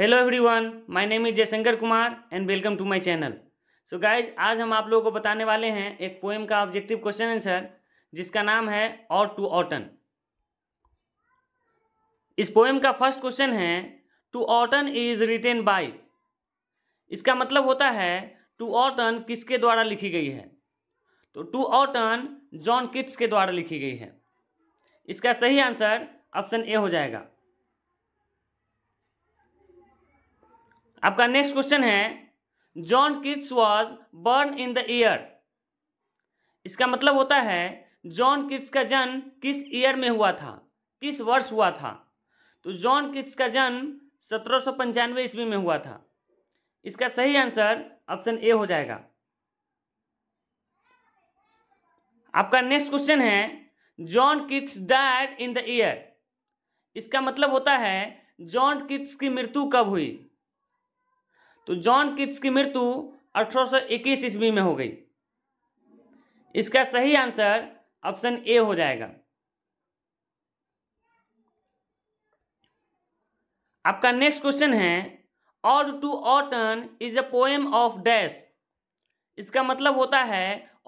hello everyone my name is Jaishankar Kumar and welcome to my channel so guys आज हम आप लोगों को बताने वाले हैं एक पोएम का ऑब्जेक्टिव क्वेश्चन आंसर जिसका नाम है और टू ऑटन इस पोएम का फर्स्ट क्वेश्चन है to autumn is written by इसका मतलब होता है टू ऑटन किसके द्वारा लिखी गई है तो टू ऑटन जॉन किट्स के द्वारा लिखी गई है इसका सही आंसर ऑप्शन ए हो जाएगा आपका नेक्स्ट क्वेश्चन है John Keats was born in the year इसका मतलब होता है जॉन किट्स का जन्म किस ईयर में हुआ था किस वर्ष हुआ था तो जॉन किट्स का जन्म सत्रह सौ पंचानवे ईस्वी में हुआ था इसका सही आंसर ऑप्शन ए हो जाएगा आपका नेक्स्ट क्वेश्चन है John Keats died in the year इसका मतलब होता है जॉन किट्स की मृत्यु कब हुई तो जॉन किट्स की मृत्यु 1821 ईस्वी में हो गई इसका सही आंसर ऑप्शन ए हो जाएगा आपका नेक्स्ट क्वेश्चन है ode to autumn is a poem of dash इसका मतलब होता है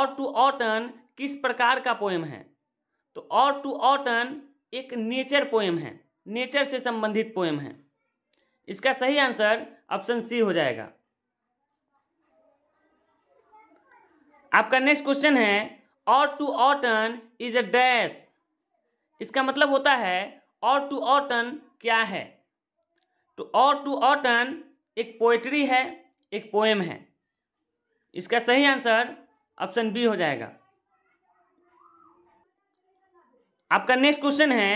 ऑड टू ऑटन किस प्रकार का पोएम है तो ऑड टू ऑटन एक नेचर पोएम है नेचर से संबंधित पोएम है इसका सही आंसर ऑप्शन सी हो जाएगा आपका नेक्स्ट क्वेश्चन है ode to autumn is a dash इसका मतलब होता है ऑट टू ऑटन क्या है तो ऑट टू ऑटन एक पोएट्री है एक पोएम है इसका सही आंसर ऑप्शन बी हो जाएगा आपका नेक्स्ट क्वेश्चन है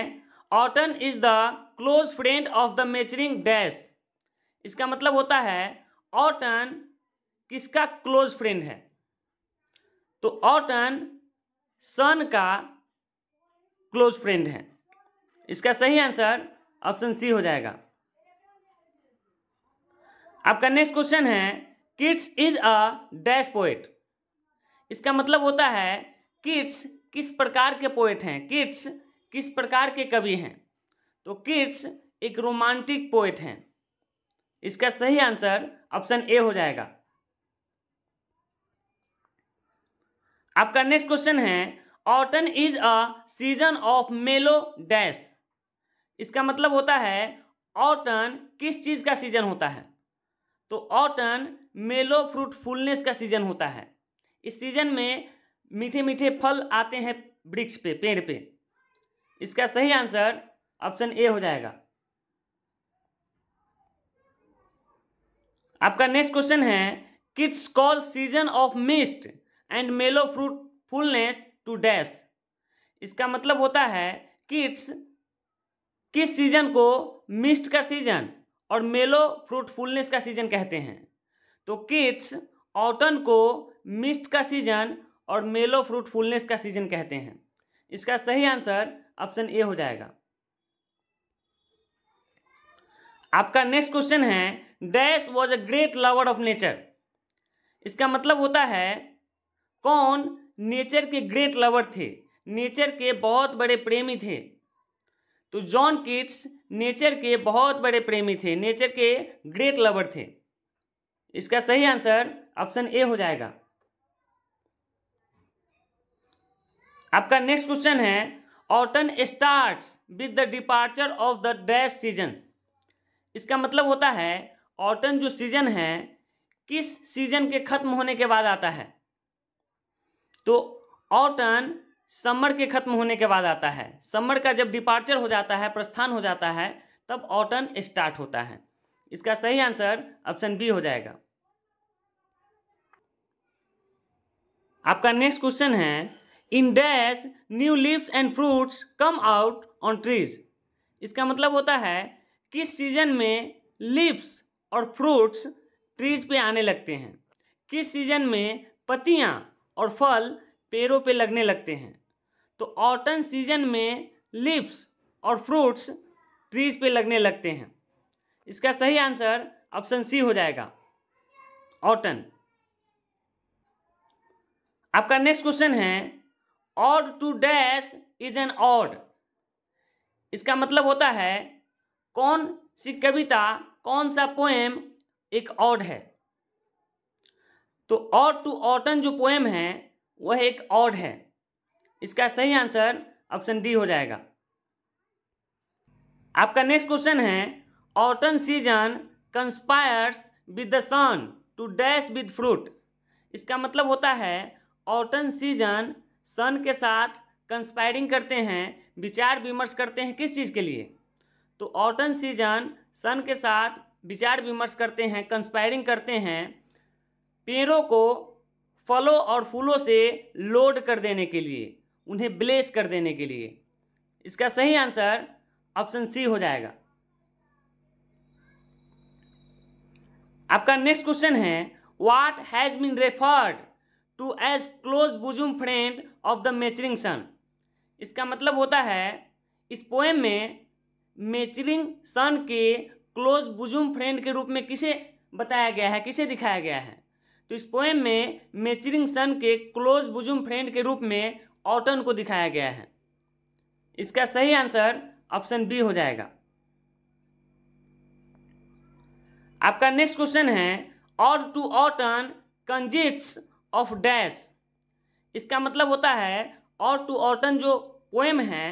autumn is the close friend of the maturing dash इसका मतलब होता है ऑटन किसका क्लोज फ्रेंड है तो ऑटन सन का क्लोज फ्रेंड है इसका सही आंसर ऑप्शन सी हो जाएगा आपका नेक्स्ट क्वेश्चन है Keats is a dash poet इसका मतलब होता है किट्स किस प्रकार के पोएट हैं किट्स किस प्रकार के कवि हैं तो किट्स एक रोमांटिक पोएट हैं इसका सही आंसर ऑप्शन ए हो जाएगा आपका नेक्स्ट क्वेश्चन है autumn is a season of mellow dash इसका मतलब होता है ऑटन किस चीज़ का सीजन होता है तो ऑटन मेलो फ्रूट फुलनेस का सीजन होता है इस सीजन में मीठे मीठे फल आते हैं वृक्ष पे पेड़ पे इसका सही आंसर ऑप्शन ए हो जाएगा आपका नेक्स्ट क्वेश्चन है Keats call season of mist and mellow fruitfulness to dash इसका मतलब होता है किट्स किस सीजन को मिस्ट का सीजन और मेलो फ्रूट फुलनेस का सीजन कहते हैं तो किट्स ऑटन को मिस्ट का सीजन और मेलो फ्रूट फुलनेस का सीजन कहते हैं इसका सही आंसर ऑप्शन ए हो जाएगा आपका नेक्स्ट क्वेश्चन है dash was a great lover of nature इसका मतलब होता है कौन नेचर के ग्रेट लवर थे नेचर के बहुत बड़े प्रेमी थे तो जॉन किट्स नेचर के बहुत बड़े प्रेमी थे नेचर के ग्रेट लवर थे इसका सही आंसर ऑप्शन ए हो जाएगा आपका नेक्स्ट क्वेश्चन है autumn start with the departure of the dash seasons इसका मतलब होता है ऑटन जो सीजन है किस सीजन के ख़त्म होने के बाद आता है तो ऑटन समर के ख़त्म होने के बाद आता है समर का जब डिपार्चर हो जाता है प्रस्थान हो जाता है तब ऑटन स्टार्ट होता है इसका सही आंसर ऑप्शन बी हो जाएगा आपका नेक्स्ट क्वेश्चन है in dash new leaves and fruits come out on trees इसका मतलब होता है किस सीजन में लिप्स और फ्रूट्स ट्रीज पे आने लगते हैं किस सीजन में पत्तियाँ और फल पेड़ों पे लगने लगते हैं तो ऑटन सीजन में लिप्स और फ्रूट्स ट्रीज पे लगने लगते हैं इसका सही आंसर ऑप्शन सी हो जाएगा ऑटन आपका नेक्स्ट क्वेश्चन है ode to dash is an ode इसका मतलब होता है कौन सी कविता कौन सा पोएम एक ऑड है तो ऑड टू ऑटन जो पोएम है वह एक ऑड है इसका सही आंसर ऑप्शन डी हो जाएगा आपका नेक्स्ट क्वेश्चन है autumn season conspires with the sun to dash with fruit इसका मतलब होता है ऑटन सीजन सन के साथ कंस्पायरिंग करते हैं विचार विमर्श करते हैं किस चीज़ के लिए तो ऑटन सीजन सन के साथ विचार विमर्श करते हैं कंस्पायरिंग करते हैं पेड़ों को फलों और फूलों से लोड कर देने के लिए उन्हें ब्लेस कर देने के लिए इसका सही आंसर ऑप्शन सी हो जाएगा आपका नेक्स्ट क्वेश्चन है what has been referred to as close bosom friend of the maturing sun इसका मतलब होता है इस पोएम में मेचलिंग सन के क्लोज बुजुम फ्रेंड के रूप में किसे बताया गया है किसे दिखाया गया है तो इस पोएम में मेचरिंग सन के क्लोज बुजुम फ्रेंड के रूप में ऑटन को दिखाया गया है इसका सही आंसर ऑप्शन बी हो जाएगा आपका नेक्स्ट क्वेश्चन है ode to autumn consists of dash इसका मतलब होता है और टू ऑटन जो पोएम है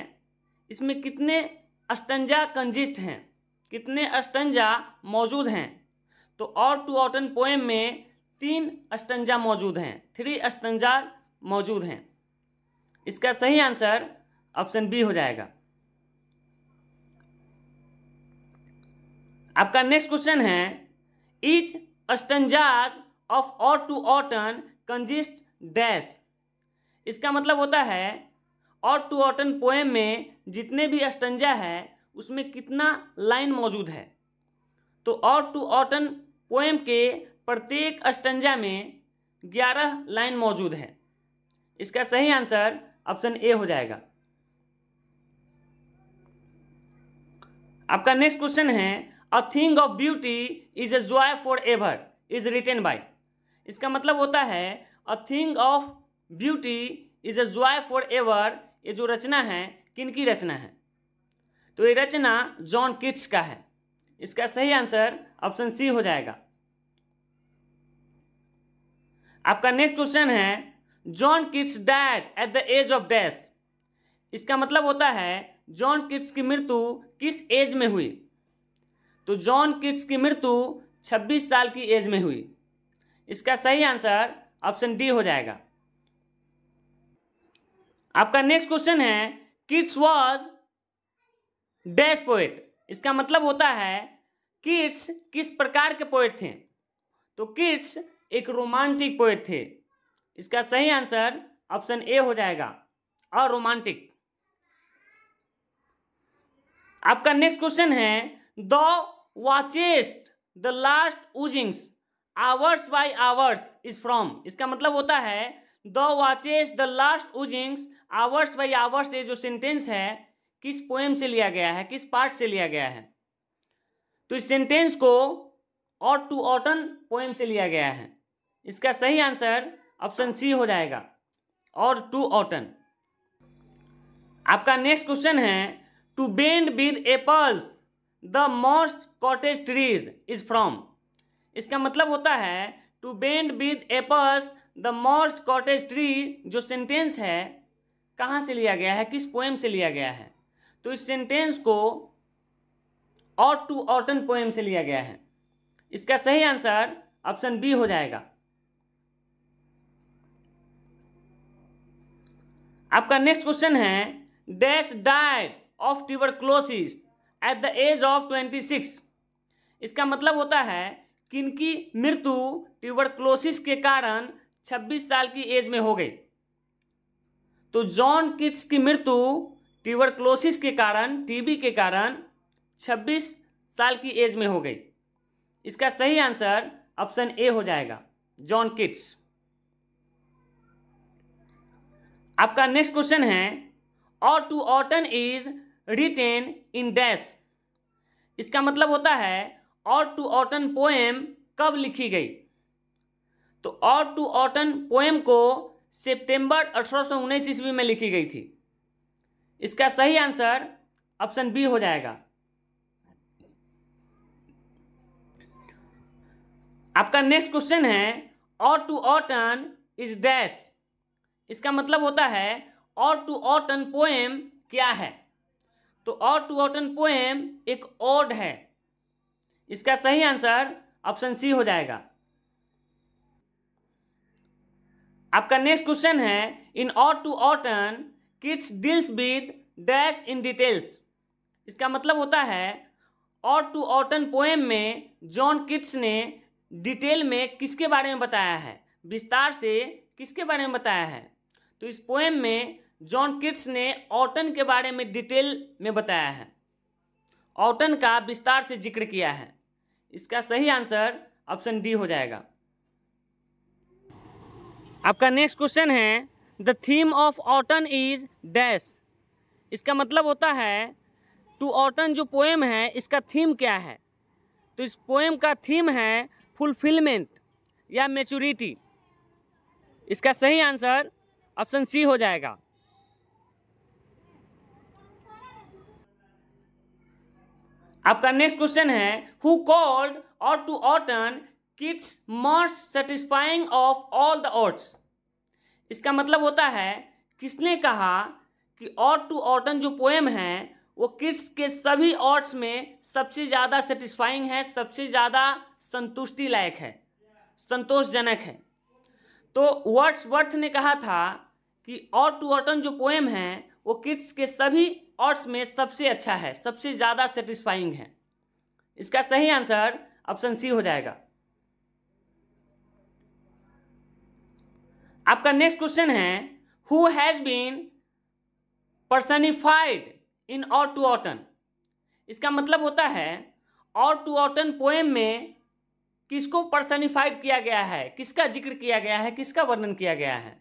इसमें कितने अष्टंजा कंजिस्ट हैं कितने अष्टंजा मौजूद हैं तो और टू ऑटन पोएम में तीन अष्टंजा मौजूद हैं थ्री अष्टंजा मौजूद हैं इसका सही आंसर ऑप्शन बी हो जाएगा आपका नेक्स्ट क्वेश्चन है each stanzas of ode to autumn consist dash इसका मतलब होता है और टू ऑटन पोएम में जितने भी अस्टंजा है उसमें कितना लाइन मौजूद है तो और टू ऑटन पोएम के प्रत्येक अस्टंजा में ग्यारह लाइन मौजूद है इसका सही आंसर ऑप्शन ए हो जाएगा आपका नेक्स्ट क्वेश्चन है a thing of beauty is a joy for ever is written by इसका मतलब होता है a thing of beauty is a joy for ever ये जो रचना है किन की रचना है तो ये रचना जॉन किट्स का है इसका सही आंसर ऑप्शन सी हो जाएगा आपका नेक्स्ट क्वेश्चन है John Keats died at the age of dash इसका मतलब होता है जॉन किट्स की मृत्यु किस एज में हुई तो जॉन किट्स की मृत्यु 26 साल की एज में हुई इसका सही आंसर ऑप्शन डी हो जाएगा आपका नेक्स्ट क्वेश्चन है किट्स वॉज डैश पोएट इसका मतलब होता है किट्स किस प्रकार के पोएट थे तो किट्स एक रोमांटिक पोएट थे इसका सही आंसर ऑप्शन ए हो जाएगा और रोमांटिक आपका नेक्स्ट क्वेश्चन है thou watchest the last oozings hours by hours is from इसका मतलब होता है thou watchest the last oozings hours by hours ये जो सेंटेंस है किस पोएम से लिया गया है किस पार्ट से लिया गया है तो इस सेंटेंस को ऑट टू ऑटन पोएम से लिया गया है इसका सही आंसर ऑप्शन सी हो जाएगा और टू ऑटन आपका नेक्स्ट क्वेश्चन है to bend with apples the mossed cottage trees is from इसका मतलब होता है to bend with apples the mossed cottage tree जो सेंटेंस है कहाँ से लिया गया है किस पोएम से लिया गया है तो इस सेंटेंस को ऑट टू ऑटन पोएम से लिया गया है इसका सही आंसर ऑप्शन बी हो जाएगा आपका नेक्स्ट क्वेश्चन है dash died of tuberculosis at the age of twenty six इसका मतलब होता है कि इनकी मृत्यु क्लोसिस के कारण 26 साल की एज में हो गई तो जॉन किट्स की मृत्यु ट्यूबरक्लोसिस के कारण टीबी के कारण 26 साल की एज में हो गई इसका सही आंसर ऑप्शन ए हो जाएगा जॉन किट्स आपका नेक्स्ट क्वेश्चन है ode to autumn is written in dash इसका मतलब होता है और टू ऑटन पोएम कब लिखी गई तो और टू ऑटन पोएम को सितंबर अठारह ईस्वी में लिखी गई थी इसका सही आंसर ऑप्शन बी हो जाएगा आपका नेक्स्ट क्वेश्चन है ode to autumn is dash इसका मतलब होता है और टू ऑटन पोएम क्या है तो और टू ऑटन पोएम एक ओड है इसका सही आंसर ऑप्शन सी हो जाएगा आपका नेक्स्ट क्वेश्चन है in ode to autumn Keats deals with dash in details इसका मतलब होता है ऑट टू ऑटन पोएम में जॉन किट्स ने डिटेल में किसके बारे में बताया है विस्तार से किसके बारे में बताया है तो इस पोएम में जॉन किट्स ने ऑटन के बारे में डिटेल में बताया है ऑटन का विस्तार से जिक्र किया है इसका सही आंसर ऑप्शन डी हो जाएगा आपका नेक्स्ट क्वेश्चन है the theme of autumn is dash इसका मतलब होता है टू ऑटन जो पोएम है इसका थीम क्या है तो इस पोएम का थीम है फुलफिलमेंट या मेचूरिटी इसका सही आंसर ऑप्शन सी हो जाएगा आपका नेक्स्ट क्वेश्चन है who called ode to autumn Keats most satisfying of all the odes इसका मतलब होता है किसने कहा कि ऑट टू ऑटन जो पोएम है वो किड्स के सभी ऑर्ड्स में सबसे ज़्यादा सेटिस्फाइंग है सबसे ज़्यादा संतुष्टि लायक है संतोषजनक है तो वर्ड्स वर्थ ने कहा था कि ऑट टू ऑर्टन जो पोएम है वो किड्स के सभी ऑर्ड्स में सबसे अच्छा है सबसे ज़्यादा सेटिस्फाइंग है इसका सही आंसर ऑप्शन सी हो जाएगा आपका नेक्स्ट क्वेश्चन है who has been personified in ode to autumn इसका मतलब होता है और टू ऑटन पोएम में किसको पर्सनिफाइड किया गया है किसका जिक्र किया गया है किसका वर्णन किया गया है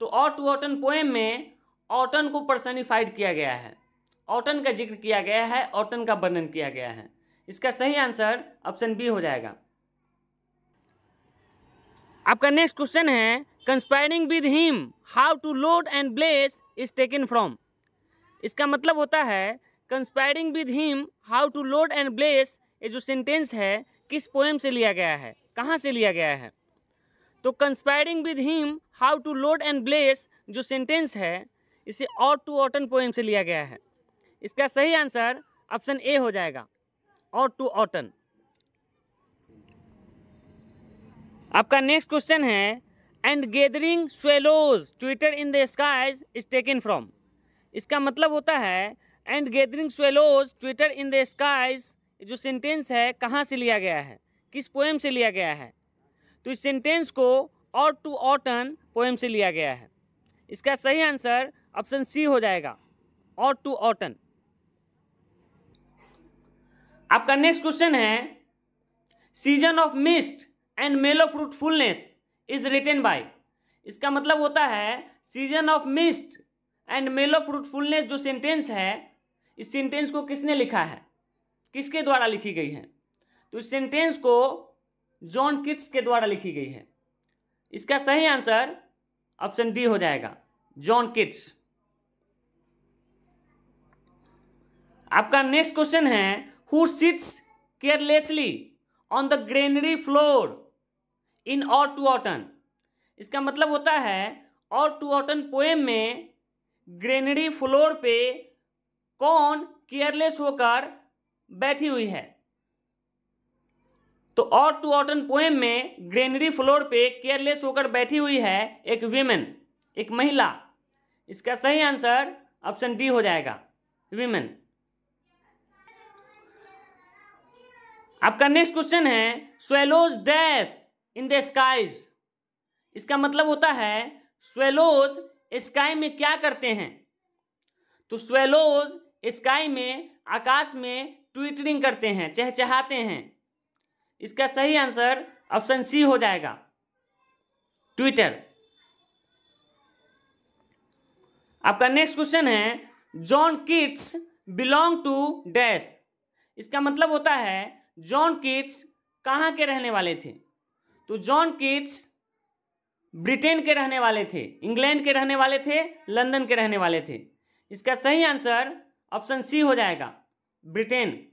तो और टू ऑटन पोएम में ऑटन को पर्सनिफाइड किया गया है ऑटन का जिक्र किया गया है ऑटन का वर्णन किया गया है इसका सही आंसर ऑप्शन बी हो जाएगा आपका नेक्स्ट क्वेश्चन है conspiring with him how to load and bless is taken from इसका मतलब होता है conspiring with him how to load and bless ये जो सेंटेंस है किस पोएम से लिया गया है कहाँ से लिया गया है तो conspiring with him how to load and bless जो सेंटेंस है इसे ऑट टू ऑटन पोएम से लिया गया है इसका सही आंसर ऑप्शन ए हो जाएगा ऑट टू ऑटन आपका नेक्स्ट क्वेश्चन है and gathering swallows twitter in the skies is taken from इसका मतलब होता है and gathering swallows twitter in the skies जो सेंटेंस है कहाँ से लिया गया है किस पोएम से लिया गया है तो इस सेंटेंस को ऑट टू ऑटन पोएम से लिया गया है इसका सही आंसर ऑप्शन सी हो जाएगा ऑट टू ऑटन आपका नेक्स्ट क्वेश्चन है season of mist and mellow fruitfulness is written by इसका मतलब होता है season of mist and mellow fruitfulness जो सेंटेंस है इस सेंटेंस को किसने लिखा है किसके द्वारा लिखी गई है तो इस सेंटेंस को जॉन किट्स के द्वारा लिखी गई है इसका सही आंसर ऑप्शन डी हो जाएगा जॉन किट्स आपका नेक्स्ट क्वेश्चन है who sits carelessly on the granary floor in ode to autumn इसका मतलब होता है और टू ऑटन पोएम में ग्रेनरी फ्लोर पे कौन केयरलेस होकर बैठी हुई है तो और टू ऑटन पोएम में ग्रेनरी फ्लोर पे केयरलेस होकर बैठी हुई है एक वीमेन एक महिला इसका सही आंसर ऑप्शन डी हो जाएगा वीमेन आपका नेक्स्ट क्वेश्चन है swallows dash in the skies इसका मतलब होता है स्वेलोज स्काई में क्या करते हैं तो स्वेलोज स्काई में आकाश में ट्विटरिंग करते हैं चहचहाते हैं इसका सही आंसर ऑप्शन सी हो जाएगा ट्विटर आपका नेक्स्ट क्वेश्चन है John Keats belong to dash इसका मतलब होता है जॉन किट्स कहाँ के रहने वाले थे तो जॉन किट्स ब्रिटेन के रहने वाले थे इंग्लैंड के रहने वाले थे लंदन के रहने वाले थे इसका सही आंसर ऑप्शन सी हो जाएगा ब्रिटेन